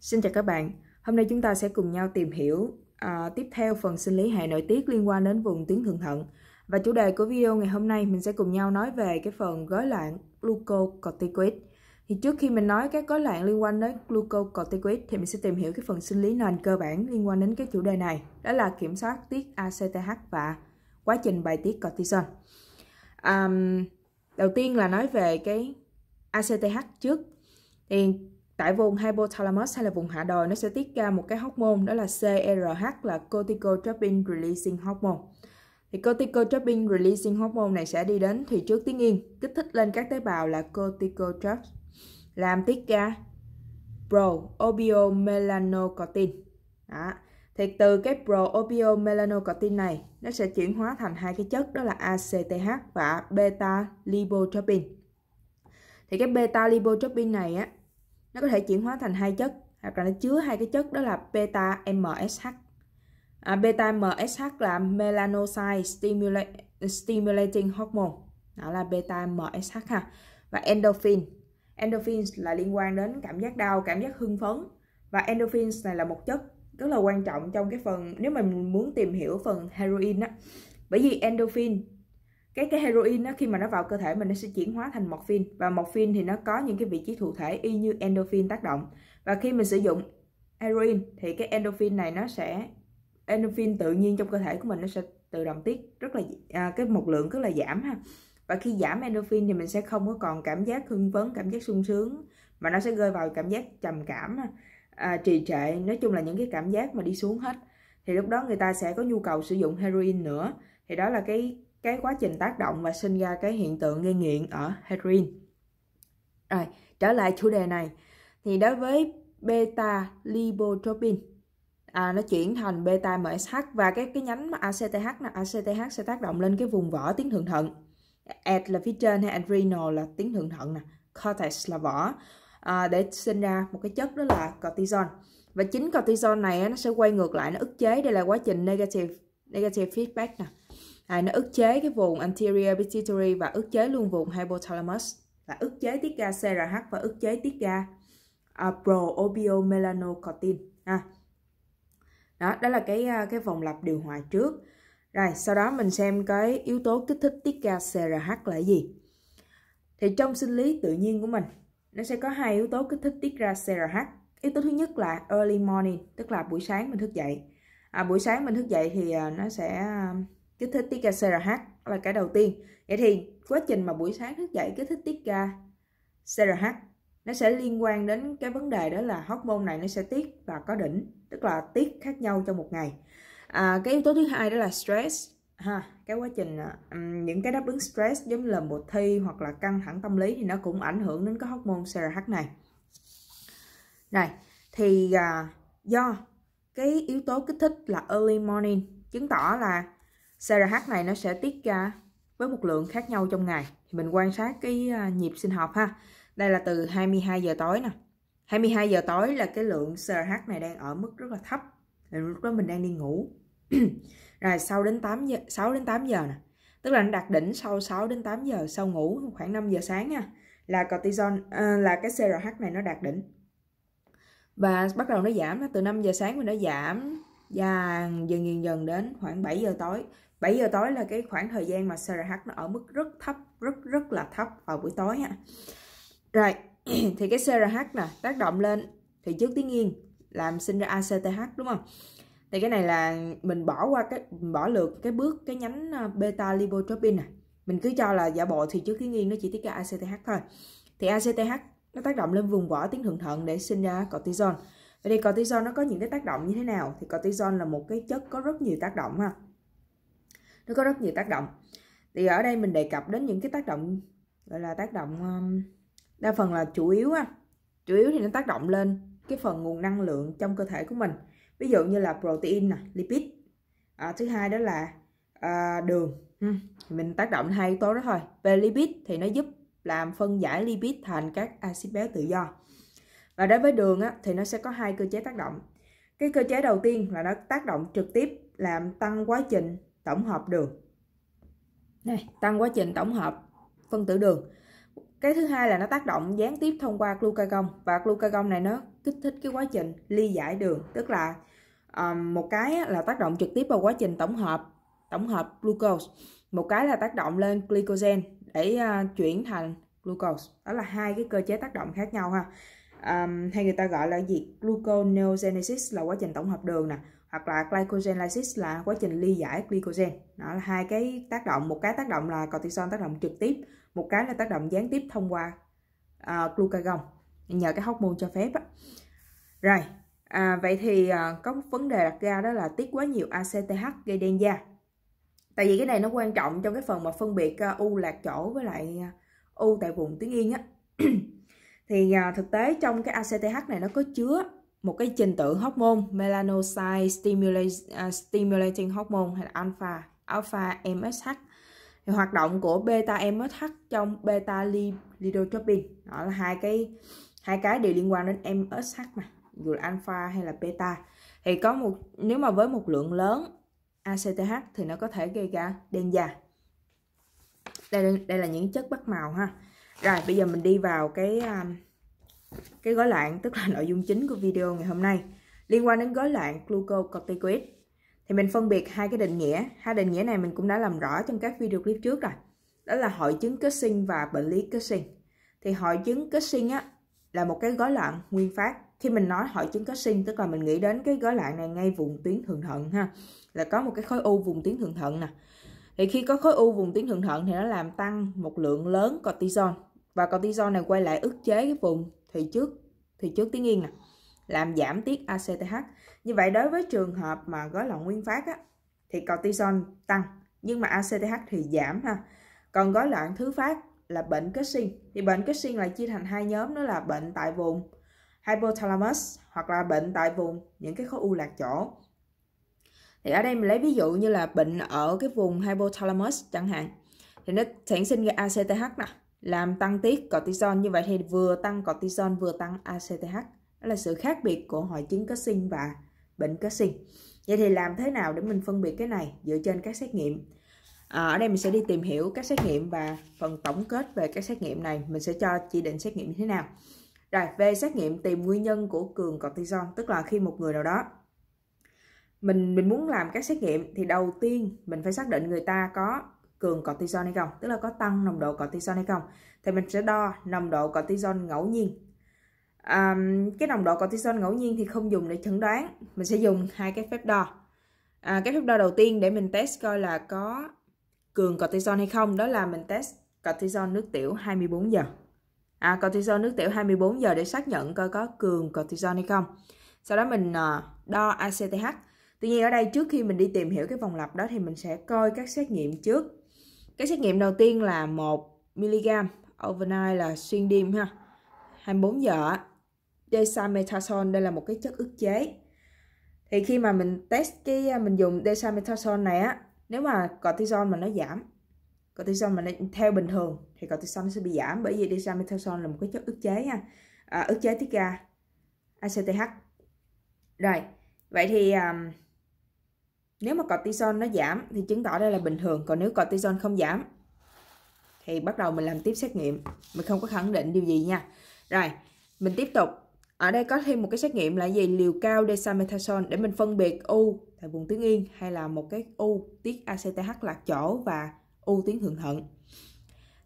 Xin chào các bạn, hôm nay chúng ta sẽ cùng nhau tìm hiểu à, tiếp theo phần sinh lý hệ nội tiết liên quan đến vùng tuyến thượng thận. Và chủ đề của video ngày hôm nay mình sẽ cùng nhau nói về cái phần gói loạn glucocorticoid. Thì trước khi mình nói các gói loạn liên quan đến glucocorticoid thì mình sẽ tìm hiểu cái phần sinh lý nền cơ bản liên quan đến cái chủ đề này, đó là kiểm soát tiết ACTH và quá trình bài tiết cortisol. Um, đầu tiên là nói về cái ACTH trước. Thì tại vùng hypothalamus hay là vùng hạ đồi nó sẽ tiết ra một cái hormone đó là CRH là corticotropin releasing hormone thì corticotropin releasing hormone này sẽ đi đến thùy trước tiếng yên kích thích lên các tế bào là corticotrop làm tiết ra proobiomelanocortin đó. thì từ cái proobiomelanocortin này nó sẽ chuyển hóa thành hai cái chất đó là ACTH và beta libotropin thì cái beta libotropin này á nó có thể chuyển hóa thành hai chất hoặc là nó chứa hai cái chất đó là beta MSH à, beta MSH là melanocyte stimulating, stimulating hormone đó là beta MSH ha và endorphin endorphin là liên quan đến cảm giác đau cảm giác hưng phấn và endorphin này là một chất rất là quan trọng trong cái phần nếu mà mình muốn tìm hiểu phần heroin á bởi vì endorphin cái cái heroin nó khi mà nó vào cơ thể mình nó sẽ chuyển hóa thành morphine và morphine thì nó có những cái vị trí thụ thể y như endorphin tác động và khi mình sử dụng heroin thì cái endorphin này nó sẽ endorphin tự nhiên trong cơ thể của mình nó sẽ tự động tiết rất là à, cái một lượng rất là giảm ha và khi giảm endorphin thì mình sẽ không có còn cảm giác hưng phấn cảm giác sung sướng mà nó sẽ rơi vào cảm giác trầm cảm à, trì trệ nói chung là những cái cảm giác mà đi xuống hết thì lúc đó người ta sẽ có nhu cầu sử dụng heroin nữa thì đó là cái cái quá trình tác động và sinh ra cái hiện tượng gây nghiện ở heroin. Rồi, trở lại chủ đề này thì đối với beta lipotropin à, nó chuyển thành beta MSH và cái cái nhánh mà ACTH là ACTH sẽ tác động lên cái vùng vỏ tuyến thượng thận. Ad là phía trên hay adrenal là tuyến thượng thận nè, cortex là vỏ à, để sinh ra một cái chất đó là cortisol. Và chính cortisol này nó sẽ quay ngược lại nó ức chế đây là quá trình negative negative feedback nè à, nó ức chế cái vùng anterior pituitary và ức chế luôn vùng hypothalamus và ức chế tiết ra CRH và ức chế tiết ra uh, proobiomelanocortin à. đó đó là cái à, cái vòng lặp điều hòa trước rồi sau đó mình xem cái yếu tố kích thích tiết ra CRH là gì thì trong sinh lý tự nhiên của mình nó sẽ có hai yếu tố kích thích tiết ra CRH yếu tố thứ nhất là early morning tức là buổi sáng mình thức dậy à, buổi sáng mình thức dậy thì à, nó sẽ à, kích thích tiết ra CRH là cái đầu tiên. Vậy thì quá trình mà buổi sáng thức dậy kích thích tiết ra CRH nó sẽ liên quan đến cái vấn đề đó là hormone này nó sẽ tiết và có đỉnh, tức là tiết khác nhau trong một ngày. À, cái yếu tố thứ hai đó là stress ha cái quá trình à, những cái đáp ứng stress giống như là một thi hoặc là căng thẳng tâm lý thì nó cũng ảnh hưởng đến cái hormone CRH này này thì à, do cái yếu tố kích thích là early morning chứng tỏ là CRH này nó sẽ tiết ra với một lượng khác nhau trong ngày. Thì mình quan sát cái à, nhịp sinh học ha. Đây là từ 22 giờ tối nè. 22 giờ tối là cái lượng CRH này đang ở mức rất là thấp. Lúc đó mình đang đi ngủ. Rồi sau đến 8 giờ, 6 đến 8 giờ nè. Tức là nó đạt đỉnh sau 6 đến 8 giờ sau ngủ khoảng 5 giờ sáng nha. Là cortisol à, là cái CRH này nó đạt đỉnh. Và bắt đầu nó giảm từ 5 giờ sáng mình nó giảm dần dần dần đến khoảng 7 giờ tối 7 giờ tối là cái khoảng thời gian mà CRH nó ở mức rất thấp rất rất là thấp vào buổi tối ha. rồi thì cái CRH nè tác động lên thì trước tiếng yên làm sinh ra ACTH đúng không thì cái này là mình bỏ qua cái bỏ lượt cái bước cái nhánh ờ, beta lipotropin này mình cứ cho là giả bộ thì trước tiếng yên nó chỉ tiết ra ACTH thôi thì ACTH nó tác động lên vùng vỏ tuyến thượng thận để sinh ra cortisol Vậy thì cortisol nó có những cái tác động như thế nào? Thì cortisol là một cái chất có rất nhiều tác động ha nó có rất nhiều tác động thì ở đây mình đề cập đến những cái tác động gọi là tác động um, đa phần là chủ yếu á chủ yếu thì nó tác động lên cái phần nguồn năng lượng trong cơ thể của mình ví dụ như là protein nè lipid à, thứ hai đó là à, đường ừ. mình tác động hai yếu tố đó thôi về lipid thì nó giúp làm phân giải lipid thành các axit béo tự do và đối với đường á, thì nó sẽ có hai cơ chế tác động cái cơ chế đầu tiên là nó tác động trực tiếp làm tăng quá trình tổng hợp đường này tăng quá trình tổng hợp phân tử đường cái thứ hai là nó tác động gián tiếp thông qua glucagon và glucagon này nó kích thích cái quá trình ly giải đường tức là um, một cái là tác động trực tiếp vào quá trình tổng hợp tổng hợp glucose một cái là tác động lên glycogen để uh, chuyển thành glucose đó là hai cái cơ chế tác động khác nhau ha um, hay người ta gọi là gì gluconeogenesis là quá trình tổng hợp đường nè hoặc là glycogen lysis là quá trình ly giải glycogen đó là hai cái tác động một cái tác động là cortisol tác động trực tiếp một cái là tác động gián tiếp thông qua uh, glucagon nhờ cái hóc môn cho phép á. rồi à, vậy thì à, có một vấn đề đặt ra đó là tiết quá nhiều ACTH gây đen da tại vì cái này nó quan trọng trong cái phần mà phân biệt uh, u lạc chỗ với lại u tại vùng tuyến yên á thì à, thực tế trong cái ACTH này nó có chứa một cái trình tự hormone melanocyte stimulating, à, stimulating hormone hay là alpha alpha MSH thì hoạt động của beta MSH trong beta lidotropin đó là hai cái hai cái đều liên quan đến MSH mà dù là alpha hay là beta thì có một nếu mà với một lượng lớn ACTH thì nó có thể gây ra đen già đây đây là những chất bắt màu ha rồi bây giờ mình đi vào cái à, cái gói loạn tức là nội dung chính của video ngày hôm nay liên quan đến gói loạn glucocorticoid thì mình phân biệt hai cái định nghĩa hai định nghĩa này mình cũng đã làm rõ trong các video clip trước rồi đó là hội chứng kết sinh và bệnh lý kết sinh thì hội chứng kết sinh á là một cái gói loạn nguyên phát khi mình nói hội chứng kết sinh tức là mình nghĩ đến cái gói loạn này ngay vùng tuyến thượng thận ha là có một cái khối u vùng tuyến thượng thận nè thì khi có khối u vùng tuyến thượng thận thì nó làm tăng một lượng lớn cortisol và cortisol này quay lại ức chế cái vùng thì trước thì trước tiếng yên nè làm giảm tiết ACTH như vậy đối với trường hợp mà gói loạn nguyên phát á, thì cortisol tăng nhưng mà ACTH thì giảm ha còn gói loạn thứ phát là bệnh kết sinh thì bệnh kết sinh lại chia thành hai nhóm đó là bệnh tại vùng hypothalamus hoặc là bệnh tại vùng những cái khối u lạc chỗ thì ở đây mình lấy ví dụ như là bệnh ở cái vùng hypothalamus chẳng hạn thì nó sản sinh ra ACTH nè làm tăng tiết cortisol như vậy thì vừa tăng cortisol vừa tăng ACTH đó là sự khác biệt của hội chứng cất sinh và bệnh cất sinh vậy thì làm thế nào để mình phân biệt cái này dựa trên các xét nghiệm à, ở đây mình sẽ đi tìm hiểu các xét nghiệm và phần tổng kết về các xét nghiệm này mình sẽ cho chỉ định xét nghiệm như thế nào rồi về xét nghiệm tìm nguyên nhân của cường cortisol tức là khi một người nào đó mình mình muốn làm các xét nghiệm thì đầu tiên mình phải xác định người ta có cường cortisol hay không tức là có tăng nồng độ cortisol hay không thì mình sẽ đo nồng độ cortisol ngẫu nhiên à, cái nồng độ cortisol ngẫu nhiên thì không dùng để chẩn đoán mình sẽ dùng hai cái phép đo à, cái phép đo đầu tiên để mình test coi là có cường cortisol hay không đó là mình test cortisol nước tiểu 24 giờ à, cortisol nước tiểu 24 giờ để xác nhận coi có cường cortisol hay không sau đó mình ờ, đo ACTH Tuy nhiên ở đây trước khi mình đi tìm hiểu cái vòng lặp đó thì mình sẽ coi các xét nghiệm trước cái xét nghiệm đầu tiên là 1 mg overnight là xuyên đêm ha 24 giờ desamethasone đây là một cái chất ức chế thì khi mà mình test cái à, mình dùng desamethasone này á nếu mà cortisol mà nó giảm cortisol mà nó, theo bình thường thì cortisol nó sẽ bị giảm bởi vì desamethasone là một cái chất ức chế ha à, ức chế tiết ra ACTH rồi vậy thì um, nếu mà cortisol nó giảm thì chứng tỏ đây là bình thường còn nếu cortisol không giảm thì bắt đầu mình làm tiếp xét nghiệm mình không có khẳng định điều gì nha rồi mình tiếp tục ở đây có thêm một cái xét nghiệm là gì liều cao desamethasone để mình phân biệt u tại vùng tuyến yên hay là một cái u tiết ACTH lạc chỗ và u tuyến thượng thận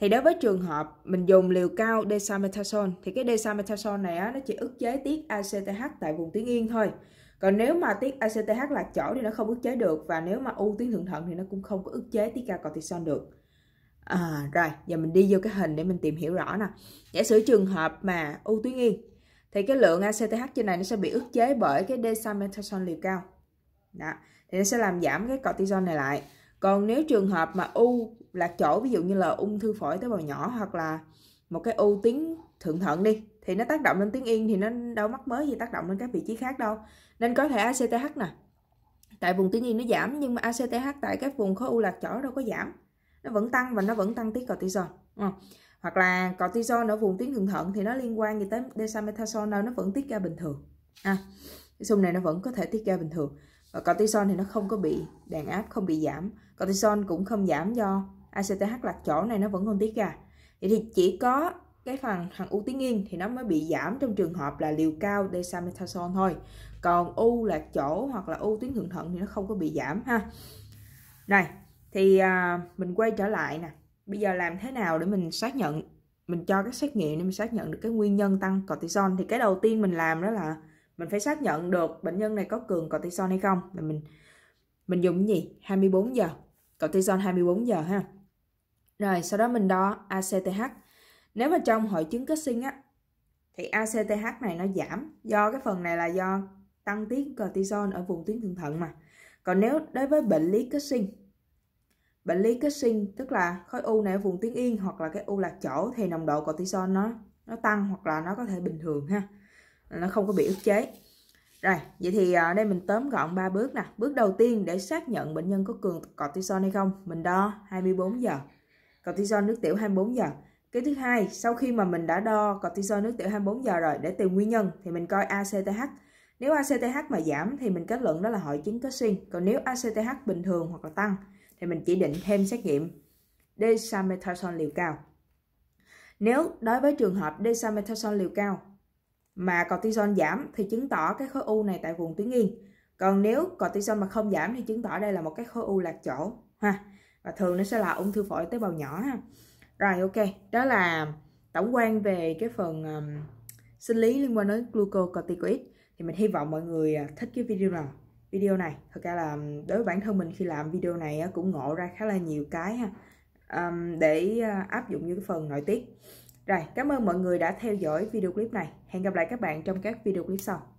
thì đối với trường hợp mình dùng liều cao desamethasone thì cái desamethasone này á, nó chỉ ức chế tiết ACTH tại vùng tuyến yên thôi còn nếu mà tiết ACTH là chỗ thì nó không ức chế được và nếu mà u tuyến thượng thận thì nó cũng không có ức chế tiết ra cortisol được à, rồi giờ mình đi vô cái hình để mình tìm hiểu rõ nè giả sử trường hợp mà u tuyến yên thì cái lượng ACTH trên này nó sẽ bị ức chế bởi cái desamethasone liều cao đó. thì nó sẽ làm giảm cái cortisol này lại còn nếu trường hợp mà u là chỗ ví dụ như là ung thư phổi tế bào nhỏ hoặc là một cái u tuyến thượng thận đi thì nó tác động lên tuyến yên thì nó đâu mắc mới gì tác động lên các vị trí khác đâu nên có thể ACTH nè tại vùng tuyến yên nó giảm nhưng mà ACTH tại các vùng khối u lạc chỗ đâu có giảm nó vẫn tăng và nó vẫn tăng tiết cortisol không? hoặc là cortisol ở vùng tuyến thượng thận thì nó liên quan gì tới desamethasone nó vẫn tiết ra bình thường à, cái xung này nó vẫn có thể tiết ra bình thường và cortisol thì nó không có bị đàn áp không bị giảm cortisol cũng không giảm do ACTH lạc chỗ này nó vẫn còn tiết ra vậy thì chỉ có cái phần thằng u tuyến nghiêng thì nó mới bị giảm trong trường hợp là liều cao dexamethasone thôi còn u là chỗ hoặc là u tuyến thượng thận thì nó không có bị giảm ha này thì à, mình quay trở lại nè bây giờ làm thế nào để mình xác nhận mình cho các xét nghiệm để mình xác nhận được cái nguyên nhân tăng cortisol thì cái đầu tiên mình làm đó là mình phải xác nhận được bệnh nhân này có cường cortisol hay không là mình mình dùng cái gì 24 giờ cortisol 24 giờ ha rồi sau đó mình đo ACTH nếu mà trong hội chứng kết sinh á thì ACTH này nó giảm do cái phần này là do tăng tiết cortisol ở vùng tuyến thượng thận mà còn nếu đối với bệnh lý kết sinh bệnh lý kết sinh tức là khối u này ở vùng tuyến yên hoặc là cái u lạc chỗ thì nồng độ cortisol nó nó tăng hoặc là nó có thể bình thường ha nó không có bị ức chế rồi vậy thì ở à, đây mình tóm gọn ba bước nè bước đầu tiên để xác nhận bệnh nhân có cường cortisol hay không mình đo 24 giờ cortisol nước tiểu 24 giờ cái thứ hai sau khi mà mình đã đo cortisol nước tiểu 24 giờ rồi để tìm nguyên nhân thì mình coi ACTH nếu ACTH mà giảm thì mình kết luận đó là hội chứng Cushing còn nếu ACTH bình thường hoặc là tăng thì mình chỉ định thêm xét nghiệm desamethasone liều cao nếu đối với trường hợp desamethasone liều cao mà cortisol giảm thì chứng tỏ cái khối u này tại vùng tuyến yên. Còn nếu cortisol mà không giảm thì chứng tỏ đây là một cái khối u lạc chỗ ha. Và thường nó sẽ là ung thư phổi tế bào nhỏ ha rồi ok đó là tổng quan về cái phần um, sinh lý liên quan đến glucocorticoid thì mình hy vọng mọi người à, thích cái video này. video này thật ra là um, đối với bản thân mình khi làm video này cũng ngộ ra khá là nhiều cái ha um, để à, áp dụng như cái phần nội tiết rồi cảm ơn mọi người đã theo dõi video clip này hẹn gặp lại các bạn trong các video clip sau